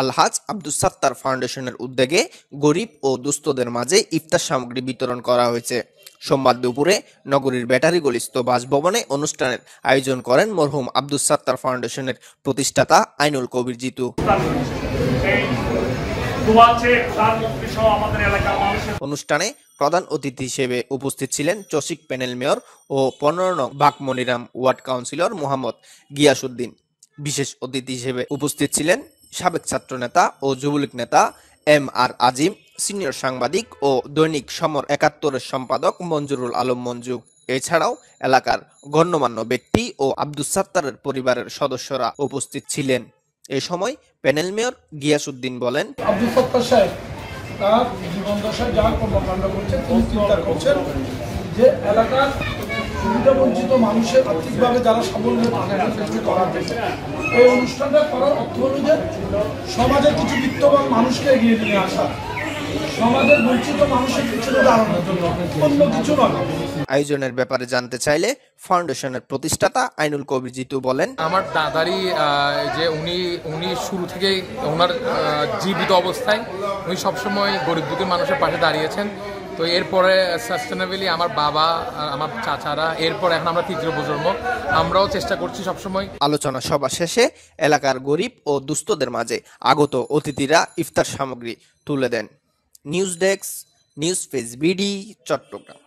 আলহাজ আব্দুল সাত্তার ফাউন্ডেশনের উদ্যোগে গরিব ও দুস্থদের মাঝে ইফতার সামগ্রী বিতরণ করা হয়েছে সোমবার দুপুরে নগরীর গলিস্ত বাসভবনে অনুষ্ঠানের আয়োজন করেন মরহুম আব্দুল সাত্তার ফাউন্ডেশনের প্রতিষ্ঠাতা আইনুল কবির জিতু অনুষ্ঠানে প্রধান অতিথি হিসেবে উপস্থিত ছিলেন চসিক প্যানেল মেয়র ও পনেরো নং বাকমনিরাম ওয়ার্ড কাউন্সিলর মোহাম্মদ গিয়াসুদ্দিন বিশেষ অতিথি হিসেবে উপস্থিত ছিলেন সাবেক ছাত্র নেতা ও যুবলীগ নেতা এম আর আজিম সিনিয়র সাংবাদিক ও দৈনিক সমর একাত্তরের সম্পাদক মঞ্জুরুল আলম মঞ্জু এছাড়াও এলাকার গণ্যমান্য ব্যক্তি ও আব্দুস সাত্তারের পরিবারের সদস্যরা উপস্থিত ছিলেন এ সময় প্যানেল মেয়র গিয়াসুদ্দিন বলেন আব্দুল সাহেব তার জীবন দশায় যা কর্মকাণ্ড করছে তিনি চিন্তা করছেন যে এলাকার সুবিধা বঞ্চিত মানুষের আর্থিকভাবে যারা সবল তাদেরকে করা হয়েছে এই অনুষ্ঠানটা করার অর্থ হল যে সমাজের কিছু বিত্তবান মানুষকে এগিয়ে নিয়ে আসা সমাজের বঞ্চিত মানুষের পিছনে দাঁড়ানোর জন্য অন্য কিছু নয় আয়োজনের ব্যাপারে জানতে চাইলে ফাউন্ডেশনের প্রতিষ্ঠাতা আইনুল কবির জিতু বলেন আমার দাদারই যে উনি উনি শুরু থেকে ওনার জীবিত অবস্থায় উনি সবসময় গরিব দুঃখী মানুষের পাশে দাঁড়িয়েছেন তো এরপরে সাস্টেনেবলি আমার বাবা আমার চাচারা এরপর এখন আমরা তৃতীয় প্রজন্ম আমরাও চেষ্টা করছি সবসময় আলোচনা সভা শেষে এলাকার গরিব ও দুস্থদের মাঝে আগত অতিথিরা ইফতার সামগ্রী তুলে দেন news desk news page BD Chittagong